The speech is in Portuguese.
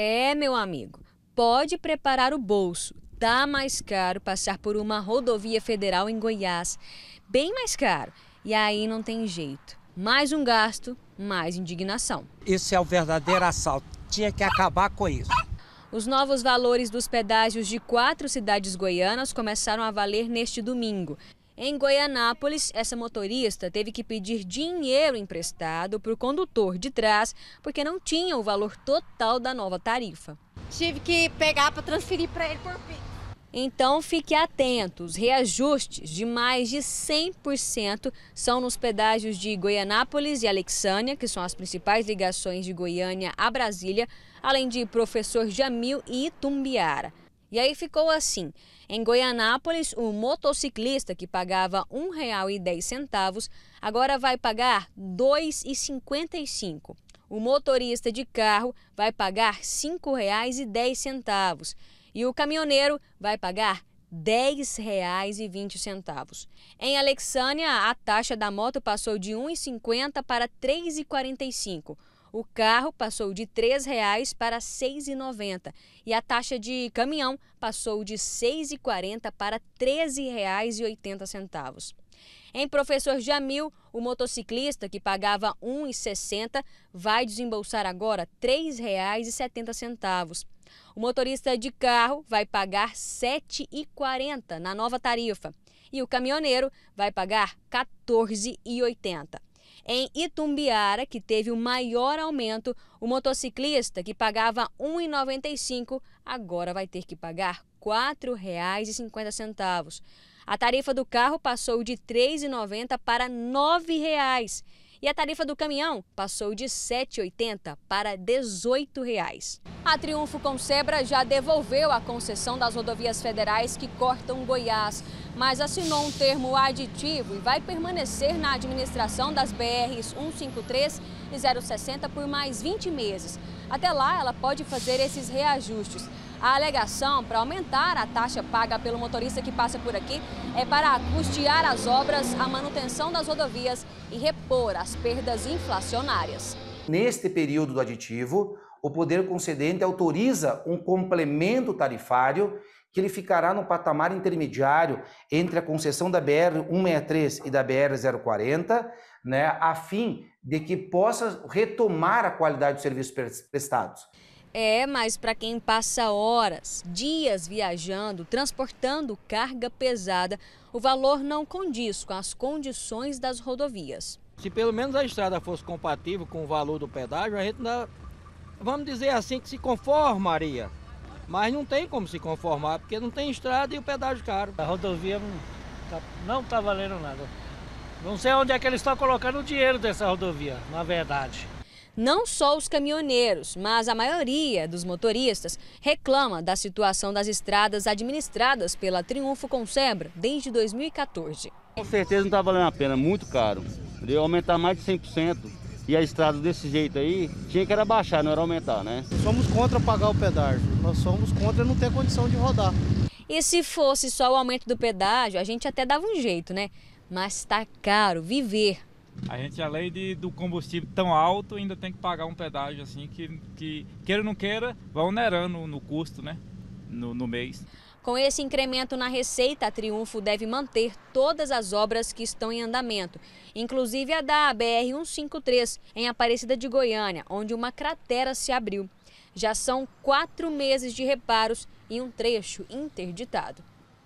É, meu amigo, pode preparar o bolso. Tá mais caro passar por uma rodovia federal em Goiás. Bem mais caro. E aí não tem jeito. Mais um gasto, mais indignação. Esse é o verdadeiro assalto. Tinha que acabar com isso. Os novos valores dos pedágios de quatro cidades goianas começaram a valer neste domingo. Em Goianápolis, essa motorista teve que pedir dinheiro emprestado para o condutor de trás, porque não tinha o valor total da nova tarifa. Tive que pegar para transferir para ele por fim. Então fique atento, os reajustes de mais de 100% são nos pedágios de Goianápolis e Alexânia, que são as principais ligações de Goiânia a Brasília, além de Professor Jamil e Itumbiara. E aí ficou assim. Em Goianápolis, o motociclista que pagava R$ 1,10 agora vai pagar R$ 2,55. O motorista de carro vai pagar R$ 5,10 e o caminhoneiro vai pagar R$ 10,20. Em Alexânia, a taxa da moto passou de R$ 1,50 para R$ 3,45. O carro passou de R$ 3,00 para R$ 6,90 e a taxa de caminhão passou de R$ 6,40 para R$ 13,80. Em Professor Jamil, o motociclista que pagava R$ 1,60 vai desembolsar agora R$ 3,70. O motorista de carro vai pagar R$ 7,40 na nova tarifa e o caminhoneiro vai pagar R$ 14,80. Em Itumbiara, que teve o maior aumento, o motociclista que pagava R$ 1,95 agora vai ter que pagar R$ 4,50. A tarifa do carro passou de R$ 3,90 para R$ 9,00 e a tarifa do caminhão passou de R$ 7,80 para R$ 18,00. A Triunfo com Sebra já devolveu a concessão das rodovias federais que cortam Goiás, mas assinou um termo aditivo e vai permanecer na administração das BRs 153 e 060 por mais 20 meses. Até lá, ela pode fazer esses reajustes. A alegação para aumentar a taxa paga pelo motorista que passa por aqui é para custear as obras, a manutenção das rodovias e repor as perdas inflacionárias. Neste período do aditivo, o poder concedente autoriza um complemento tarifário que ele ficará no patamar intermediário entre a concessão da BR-163 e da BR-040, né, a fim de que possa retomar a qualidade dos serviços prestados. É, mas para quem passa horas, dias viajando, transportando carga pesada, o valor não condiz com as condições das rodovias. Se pelo menos a estrada fosse compatível com o valor do pedágio, a gente vamos dizer assim, que se conformaria. Mas não tem como se conformar, porque não tem estrada e o pedágio caro. A rodovia não está tá valendo nada. Não sei onde é que eles estão colocando o dinheiro dessa rodovia, na verdade. Não só os caminhoneiros, mas a maioria dos motoristas reclama da situação das estradas administradas pela Triunfo Consebra desde 2014. Com certeza não está valendo a pena, muito caro. deu aumentar mais de 100%. E a estrada desse jeito aí, tinha que era baixar, não era aumentar, né? Somos contra pagar o pedágio, nós somos contra não ter condição de rodar. E se fosse só o aumento do pedágio, a gente até dava um jeito, né? Mas está caro viver a gente, além de, do combustível tão alto, ainda tem que pagar um pedágio assim que, que queira ou não queira, vai onerando no custo, né? No, no mês. Com esse incremento na receita, a Triunfo deve manter todas as obras que estão em andamento, inclusive a da BR-153, em Aparecida de Goiânia, onde uma cratera se abriu. Já são quatro meses de reparos e um trecho interditado.